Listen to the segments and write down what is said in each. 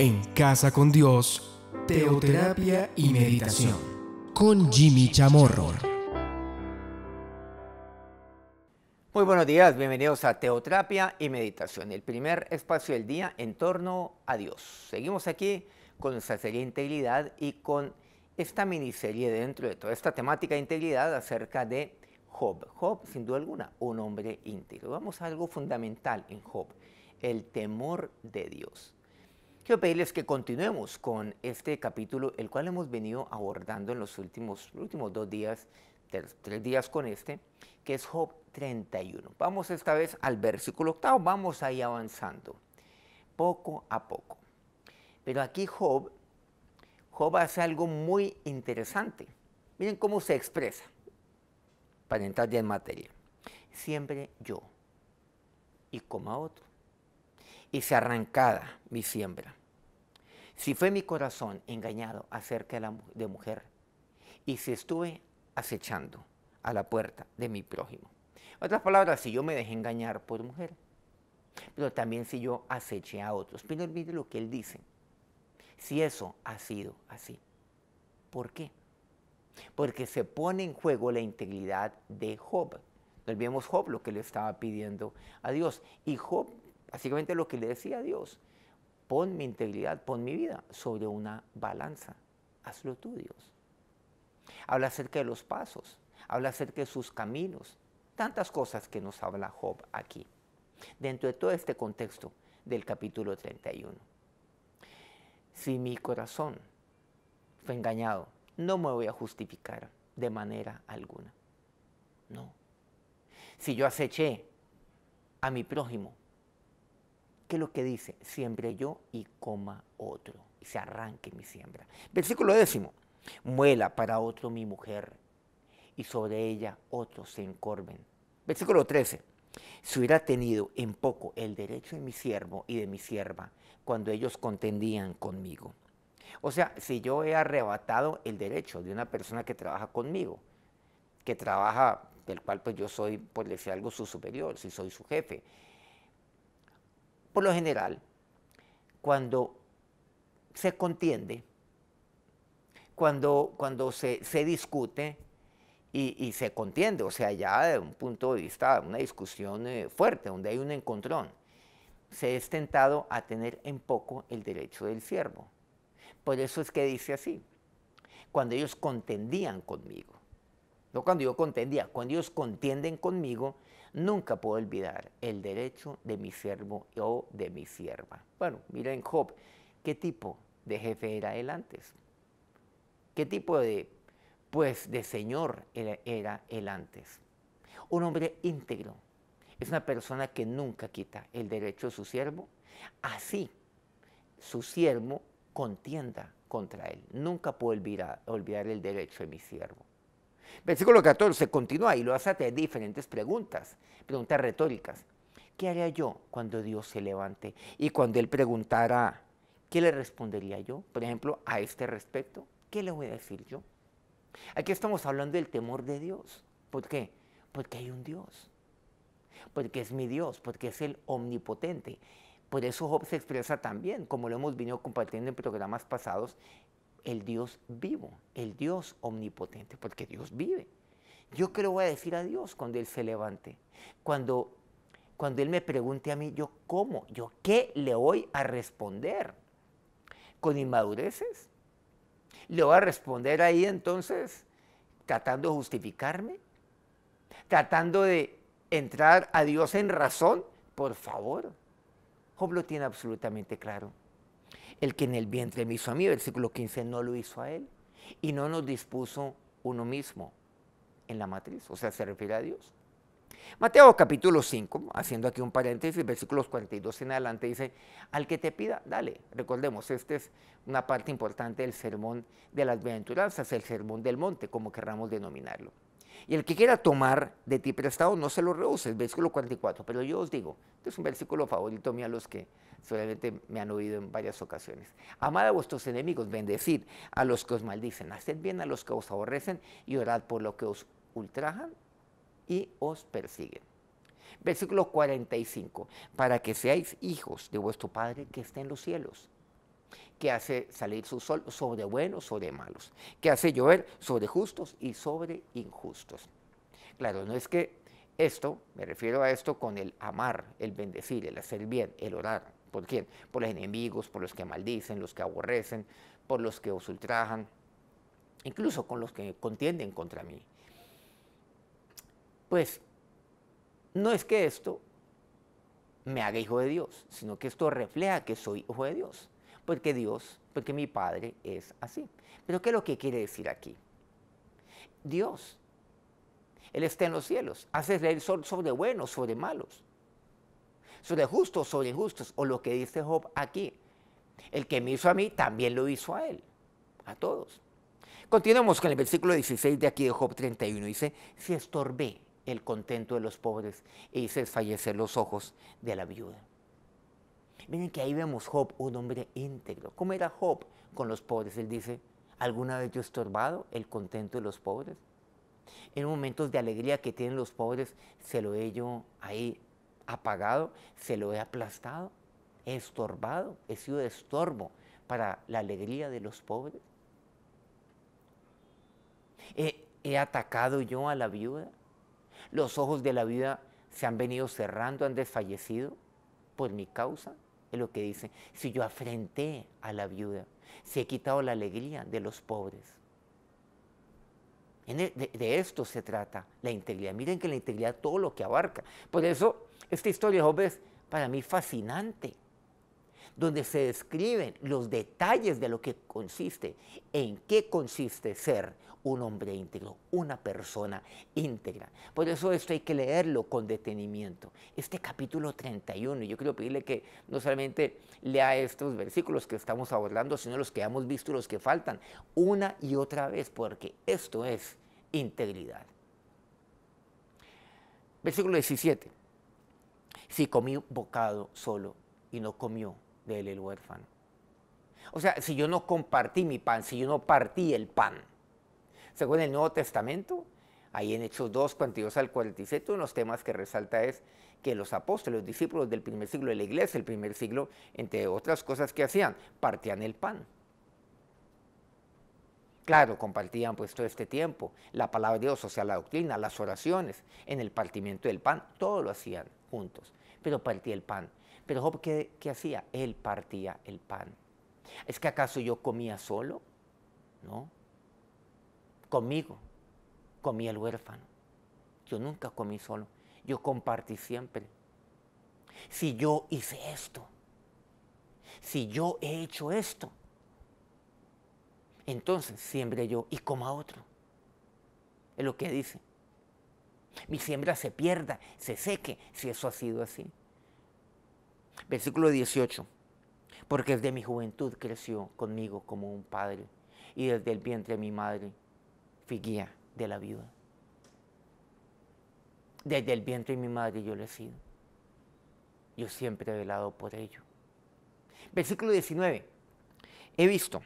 en Casa con Dios, Teoterapia y Meditación, con Jimmy Chamorro. Muy buenos días, bienvenidos a Teoterapia y Meditación, el primer espacio del día en torno a Dios. Seguimos aquí con nuestra serie Integridad y con esta miniserie dentro de toda esta temática de integridad acerca de Job. Job, sin duda alguna, un hombre íntegro. Vamos a algo fundamental en Job, el temor de Dios. Quiero pedirles que continuemos con este capítulo, el cual hemos venido abordando en los últimos, últimos dos días, tres, días con este, que es Job 31. Vamos esta vez al versículo octavo, vamos ahí avanzando, poco a poco. Pero aquí Job, Job hace algo muy interesante. Miren cómo se expresa, para entrar ya en materia. Siempre yo y coma otro y se arrancada mi siembra. Si fue mi corazón engañado acerca de, la, de mujer y si estuve acechando a la puerta de mi prójimo. En otras palabras, si yo me dejé engañar por mujer, pero también si yo aceché a otros. Pero olvide lo que él dice. Si eso ha sido así. ¿Por qué? Porque se pone en juego la integridad de Job. No olvidemos Job lo que le estaba pidiendo a Dios. Y Job, básicamente lo que le decía a Dios, pon mi integridad, pon mi vida sobre una balanza. Hazlo tú, Dios. Habla acerca de los pasos, habla acerca de sus caminos, tantas cosas que nos habla Job aquí, dentro de todo este contexto del capítulo 31. Si mi corazón fue engañado, no me voy a justificar de manera alguna. No. Si yo aceché a mi prójimo, ¿Qué es lo que dice? Siembre yo y coma otro, y se arranque mi siembra. Versículo décimo, muela para otro mi mujer, y sobre ella otros se encorven. Versículo trece, si hubiera tenido en poco el derecho de mi siervo y de mi sierva, cuando ellos contendían conmigo. O sea, si yo he arrebatado el derecho de una persona que trabaja conmigo, que trabaja, del cual pues yo soy, por decir algo, su superior, si soy su jefe, por lo general, cuando se contiende, cuando, se, discute y, se contiende, o sea, ya de un punto de vista, una discusión eh, fuerte, donde hay un encontrón, se es tentado a tener en poco el derecho del siervo. Por eso es que dice así, cuando ellos contendían conmigo, no cuando yo contendía, cuando ellos contienden conmigo, nunca puedo olvidar el derecho de mi siervo o de mi sierva. Bueno, miren Job, ¿qué tipo de jefe era él antes? ¿Qué tipo de, pues, de señor era, él antes? Un hombre íntegro. Es una persona que nunca quita el derecho de su siervo. Así, su siervo contienda contra él. Nunca puedo olvidar, olvidar el derecho de mi siervo. Versículo 14 continúa y lo hace a diferentes preguntas, preguntas retóricas. ¿Qué haría yo cuando Dios se levante? Y cuando Él preguntara, ¿qué le respondería yo? Por ejemplo, a este respecto, ¿qué le voy a decir yo? Aquí estamos hablando del temor de Dios. ¿Por qué? Porque hay un Dios. Porque es mi Dios, porque es el omnipotente. Por eso Job se expresa también, como lo hemos venido compartiendo en programas pasados, el Dios vivo, el Dios omnipotente, porque Dios vive. Yo creo le voy a decir a Dios cuando Él se levante, cuando, cuando Él me pregunte a mí, yo cómo, yo qué le voy a responder, con inmadureces. Le voy a responder ahí entonces, tratando de justificarme, tratando de entrar a Dios en razón, por favor. Job lo tiene absolutamente claro el que en el vientre me hizo a mí, versículo 15, no lo hizo a él, y no nos dispuso uno mismo en la matriz, o sea, se refiere a Dios. Mateo capítulo 5, haciendo aquí un paréntesis, versículos 42 en adelante, dice, al que te pida, dale. Recordemos, esta es una parte importante del sermón de las bienaventuranzas, el sermón del monte, como querramos denominarlo. Y el que quiera tomar de ti prestado, no se lo reduce. versículo 44. Pero yo os digo, este es un versículo favorito mío a los que solamente me han oído en varias ocasiones. Amad a vuestros enemigos, bendecid a los que os maldicen, haced bien a los que os aborrecen y orad por los que os ultrajan y os persiguen. Versículo 45, para que seáis hijos de vuestro Padre que esté en los cielos que hace salir su sol sobre buenos, sobre malos, que hace llover sobre justos y sobre injustos. Claro, no es que esto, me refiero a esto con el amar, el bendecir, el hacer bien, el orar. ¿Por quién? Por los enemigos, por los que maldicen, los que aborrecen, por los que os ultrajan, incluso con los que contienden contra mí. Pues no es que esto me haga hijo de Dios, sino que esto refleja que soy hijo de Dios porque Dios, porque mi Padre es así. Pero ¿qué es lo que quiere decir aquí? Dios, Él está en los cielos, hace reír sobre buenos, sobre malos, sobre justos, sobre injustos, o lo que dice Job aquí. El que me hizo a mí también lo hizo a Él, a todos. Continuamos con el versículo 16 de aquí de Job 31. Dice, si estorbé el contento de los pobres e hice fallecer los ojos de la viuda. Miren que ahí vemos Job, un hombre íntegro. ¿Cómo era Job con los pobres? Él dice, ¿alguna vez yo he estorbado el contento de los pobres? En momentos de alegría que tienen los pobres, ¿se lo he yo ahí apagado? ¿Se lo he aplastado? ¿He estorbado? ¿He sido estorbo para la alegría de los pobres? ¿He, he atacado yo a la viuda? ¿Los ojos de la viuda se han venido cerrando, han desfallecido por mi causa? es lo que dice. Si yo afrenté a la viuda, si he quitado la alegría de los pobres. E, de, esto se trata la integridad. Miren que la integridad todo lo que abarca. Por eso esta historia, Job, es para mí fascinante, donde se describen los detalles de lo que consiste, en qué consiste ser un hombre íntegro, una persona íntegra. Por eso esto hay que leerlo con detenimiento. Este capítulo 31, yo quiero pedirle que no solamente lea estos versículos que estamos abordando, sino los que hemos visto los que faltan, una y otra vez, porque esto es integridad. Versículo 17. Si comí un bocado solo y no comió de él el huérfano. O sea, si yo no compartí mi pan, si yo no partí el pan, según el Nuevo Testamento, ahí en Hechos 2, 42 al 47, uno de los temas que resalta es que los apóstoles, los discípulos del primer siglo de la iglesia, el primer siglo, entre otras cosas que hacían, partían el pan. Claro, compartían pues todo este tiempo, la palabra de Dios, o sea, la doctrina, las oraciones, en el partimiento del pan, todo lo hacían juntos, pero partía el pan. Pero qué hacía? Él partía el pan. ¿Es que acaso yo comía solo? No. Conmigo comí el huérfano. Yo nunca comí solo. Yo compartí siempre. Si yo hice esto, si yo he hecho esto, entonces siembre yo y coma otro. Es lo que dice. Mi siembra se pierda, se seque, si eso ha sido así. Versículo 18. Porque desde mi juventud creció conmigo como un padre y desde el vientre de mi madre guía de la vida Desde el vientre de mi madre yo le he sido. Yo siempre he velado por ello. Versículo 19. He visto,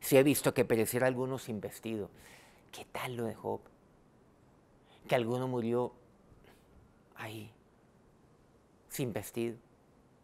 si he visto que pereciera alguno sin vestido. ¿Qué tal lo dejó Que alguno murió ahí, sin vestido,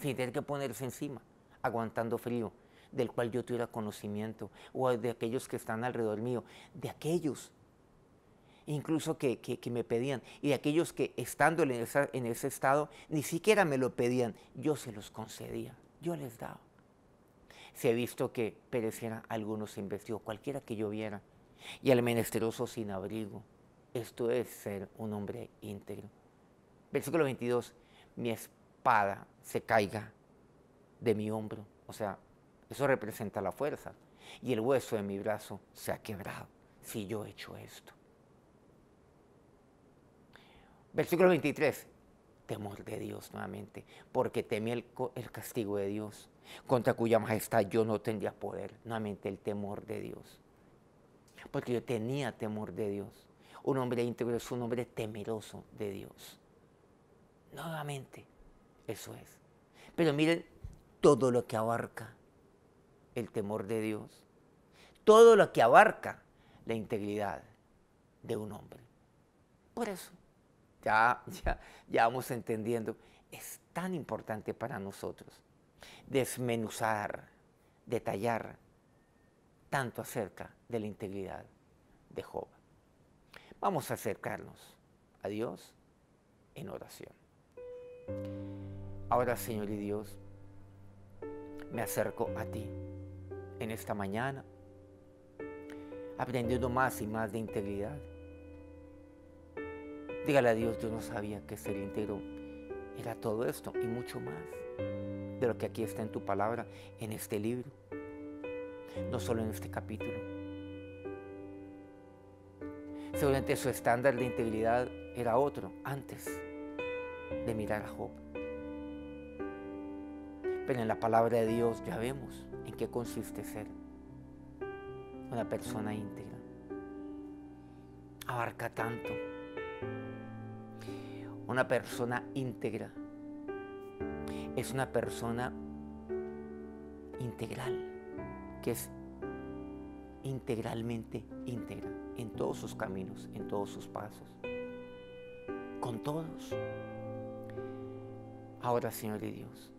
sin tener que ponerse encima, aguantando frío, del cual yo tuviera conocimiento, o de aquellos que están alrededor mío, de aquellos incluso que, me pedían, y de aquellos que estando en, ese estado ni siquiera me lo pedían, yo se los concedía, yo les daba. Se ha visto que perecieran algunos investigó. cualquiera que yo viera, y al menesteroso sin abrigo. Esto es ser un hombre íntegro. Versículo 22, mi espada se caiga de mi hombro. O sea, eso representa la fuerza. Y el hueso de mi brazo se ha quebrado si yo he hecho esto. Versículo 23. Temor de Dios nuevamente, porque temí el, el castigo de Dios, contra cuya majestad yo no tendría poder. Nuevamente el temor de Dios. Porque yo tenía temor de Dios. Un hombre íntegro es un hombre temeroso de Dios. Nuevamente, eso es. Pero miren todo lo que abarca el temor de Dios, todo lo que abarca la integridad de un hombre. Por eso, ya, ya, ya vamos entendiendo, es tan importante para nosotros desmenuzar, detallar tanto acerca de la integridad de Job. Vamos a acercarnos a Dios en oración. Ahora, Señor y Dios, me acerco a ti en esta mañana, aprendiendo más y más de integridad. Dígale a Dios, yo no sabía que ser íntegro era todo esto y mucho más de lo que aquí está en tu palabra, en este libro, no solo en este capítulo. Seguramente su estándar de integridad era otro antes de mirar a Job. Pero en la palabra de Dios ya vemos en qué consiste ser una persona íntegra. Abarca tanto. Una persona íntegra es una persona integral, que es integralmente íntegra en todos sus caminos, en todos sus pasos, con todos. Ahora, Señor de Dios,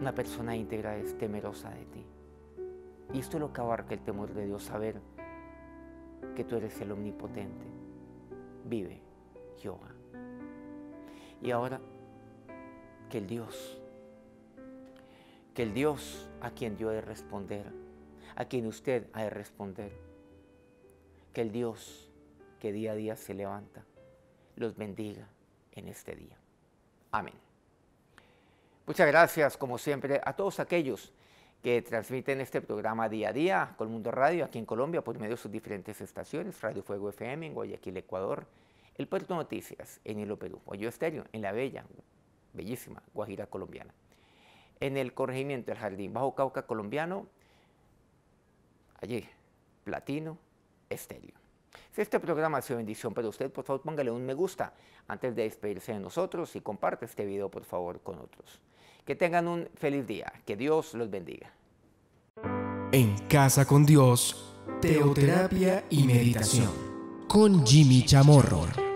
una persona íntegra es temerosa de ti. Y esto es lo que abarca el temor de Dios, saber que tú eres el omnipotente. Vive, Jehová. Y ahora, que el Dios, que el Dios a quien yo he de responder, a quien usted ha de responder, que el Dios que día a día se levanta, los bendiga en este día. Amén. Muchas gracias, como siempre, a todos aquellos que transmiten este programa día a día con Mundo Radio aquí en Colombia por medio de sus diferentes estaciones, Radio Fuego FM en Guayaquil, Ecuador, El Puerto Noticias en Hilo Perú, Hoyo Estéreo en la bella, bellísima Guajira colombiana, en el corregimiento del Jardín Bajo Cauca colombiano, allí, Platino Estéreo. Si este programa ha sido bendición para usted, por favor póngale un me gusta antes de despedirse de nosotros y comparte este video por favor con otros. Que tengan un feliz día. Que Dios los bendiga. En Casa con Dios, Teoterapia y Meditación. Con Jimmy Chamorro.